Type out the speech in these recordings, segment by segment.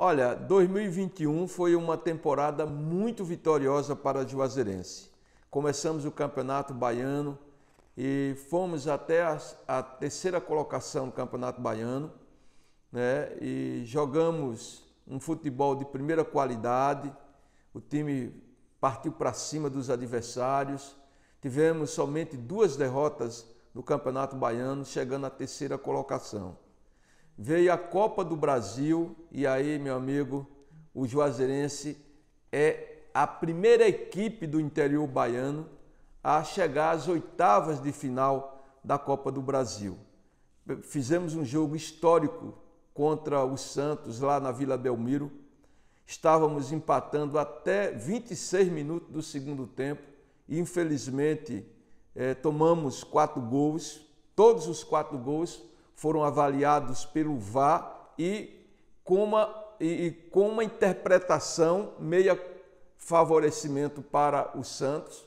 Olha, 2021 foi uma temporada muito vitoriosa para a Juazeirense. Começamos o Campeonato Baiano e fomos até a, a terceira colocação do Campeonato Baiano, né? E jogamos um futebol de primeira qualidade. O time partiu para cima dos adversários. Tivemos somente duas derrotas no Campeonato Baiano, chegando à terceira colocação veio a Copa do Brasil e aí, meu amigo, o Juazeirense é a primeira equipe do interior baiano a chegar às oitavas de final da Copa do Brasil. Fizemos um jogo histórico contra o Santos lá na Vila Belmiro. Estávamos empatando até 26 minutos do segundo tempo e, infelizmente, eh, tomamos quatro gols, todos os quatro gols foram avaliados pelo VAR e com uma, e, com uma interpretação meia favorecimento para o Santos,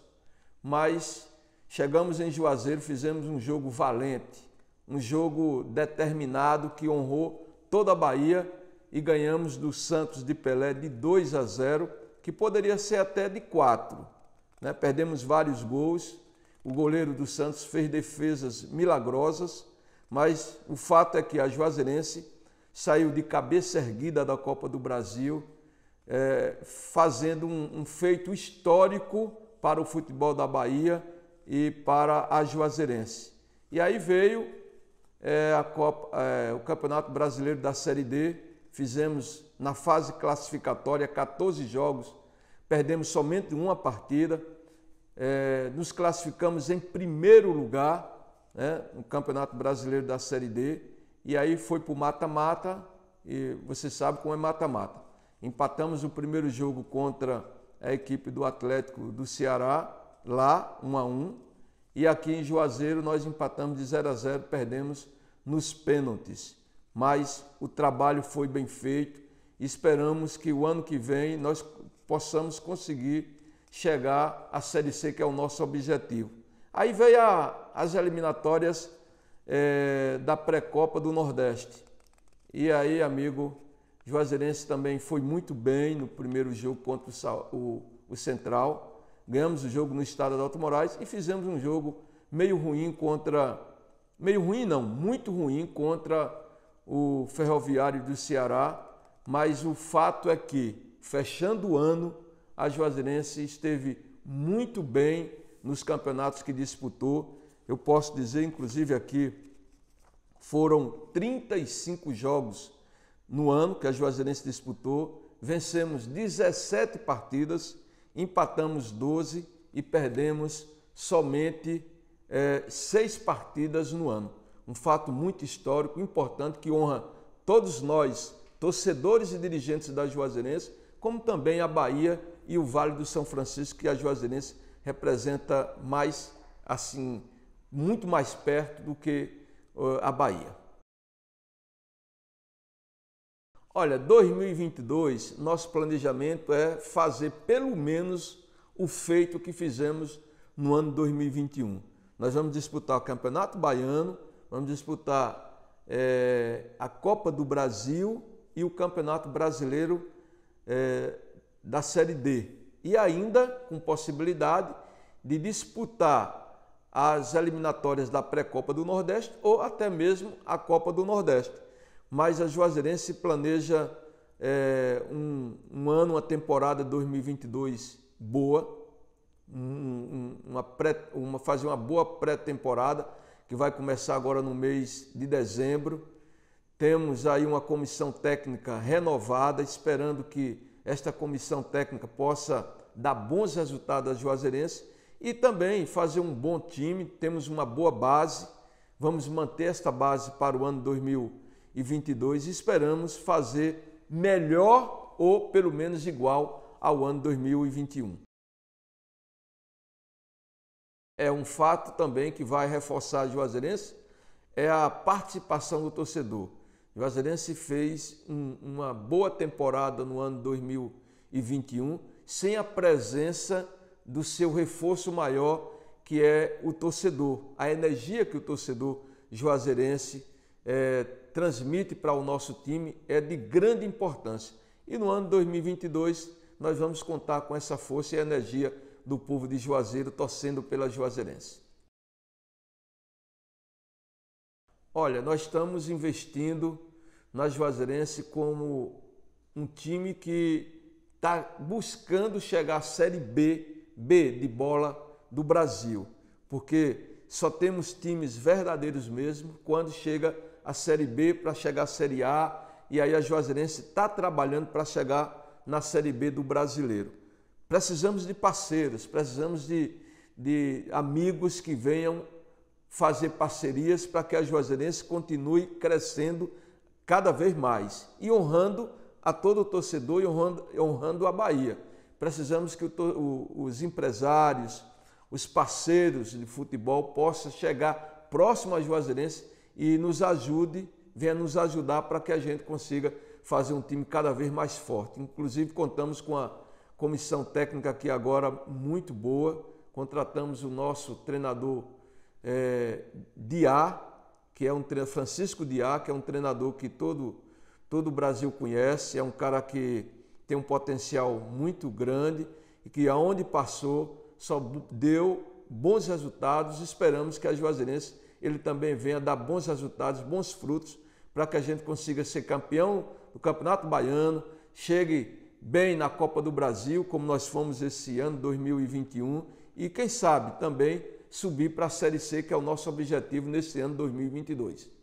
mas chegamos em Juazeiro, fizemos um jogo valente, um jogo determinado que honrou toda a Bahia e ganhamos do Santos de Pelé de 2 a 0, que poderia ser até de 4. Né? Perdemos vários gols, o goleiro do Santos fez defesas milagrosas mas o fato é que a Juazeirense saiu de cabeça erguida da Copa do Brasil, é, fazendo um, um feito histórico para o futebol da Bahia e para a Juazeirense. E aí veio é, Copa, é, o Campeonato Brasileiro da Série D, fizemos na fase classificatória 14 jogos, perdemos somente uma partida, é, nos classificamos em primeiro lugar né, no Campeonato Brasileiro da Série D, e aí foi para o mata-mata, e você sabe como é mata-mata. Empatamos o primeiro jogo contra a equipe do Atlético do Ceará, lá, 1 a 1 e aqui em Juazeiro nós empatamos de 0 a 0 perdemos nos pênaltis. Mas o trabalho foi bem feito, esperamos que o ano que vem nós possamos conseguir chegar à Série C, que é o nosso objetivo. Aí veio a, as eliminatórias é, da pré-copa do Nordeste. E aí, amigo, Juazeirense também foi muito bem no primeiro jogo contra o, o, o Central. Ganhamos o jogo no estado Adalto Moraes e fizemos um jogo meio ruim contra. Meio ruim não, muito ruim contra o Ferroviário do Ceará. Mas o fato é que, fechando o ano, a Juazeirense esteve muito bem nos campeonatos que disputou. Eu posso dizer, inclusive, aqui foram 35 jogos no ano que a Juazeirense disputou. Vencemos 17 partidas, empatamos 12 e perdemos somente é, seis partidas no ano. Um fato muito histórico, importante, que honra todos nós, torcedores e dirigentes da Juazeirense, como também a Bahia e o Vale do São Francisco, que a Juazeirense representa mais, assim, muito mais perto do que a Bahia. Olha, 2022, nosso planejamento é fazer pelo menos o feito que fizemos no ano 2021. Nós vamos disputar o Campeonato Baiano, vamos disputar é, a Copa do Brasil e o Campeonato Brasileiro é, da Série D e ainda com possibilidade de disputar as eliminatórias da pré-copa do Nordeste ou até mesmo a Copa do Nordeste. Mas a Juazeirense planeja é, um, um, ano, uma temporada 2022 boa, um, uma pré, uma, fazer uma boa pré-temporada que vai começar agora no mês de dezembro. Temos aí uma comissão técnica renovada, esperando que esta comissão técnica possa dar bons resultados à Juazeirense e também fazer um bom time. Temos uma boa base, vamos manter esta base para o ano 2022 e esperamos fazer melhor ou pelo menos igual ao ano 2021. É um fato também que vai reforçar a Juazeirense é a participação do torcedor. Juazeirense fez um, uma boa temporada no ano 2021 sem a presença do seu reforço maior, que é o torcedor, a energia que o torcedor juazeirense é, transmite para o nosso time é de grande importância. E no ano 2022 nós vamos contar com essa força e energia do povo de Juazeiro torcendo pela Juazeirense. Olha, nós estamos investindo na Juazeirense como um time que está buscando chegar à Série B, B de bola do Brasil, porque só temos times verdadeiros mesmo quando chega a Série B para chegar à Série A e aí a Juazeirense está trabalhando para chegar na Série B do Brasileiro. Precisamos de parceiros, precisamos de, de amigos que venham fazer parcerias para que a Juazeirense continue crescendo cada vez mais e honrando a todo o torcedor e honrando, honrando a Bahia. Precisamos que o, o, os empresários, os parceiros de futebol possam chegar próximo à Juazeirense e nos ajude, venha nos ajudar para que a gente consiga fazer um time cada vez mais forte. Inclusive, contamos com a comissão técnica aqui agora muito boa, contratamos o nosso treinador é, Diá, que é um Francisco Diá, que é um treinador que todo, todo o Brasil conhece, é um cara que tem um potencial muito grande e que aonde passou só deu bons resultados. Esperamos que a Juazeirense ele também venha dar bons resultados, bons frutos, para que a gente consiga ser campeão do Campeonato Baiano, chegue bem na Copa do Brasil, como nós fomos esse ano 2021, e quem sabe também subir para a Série C, que é o nosso objetivo nesse ano 2022.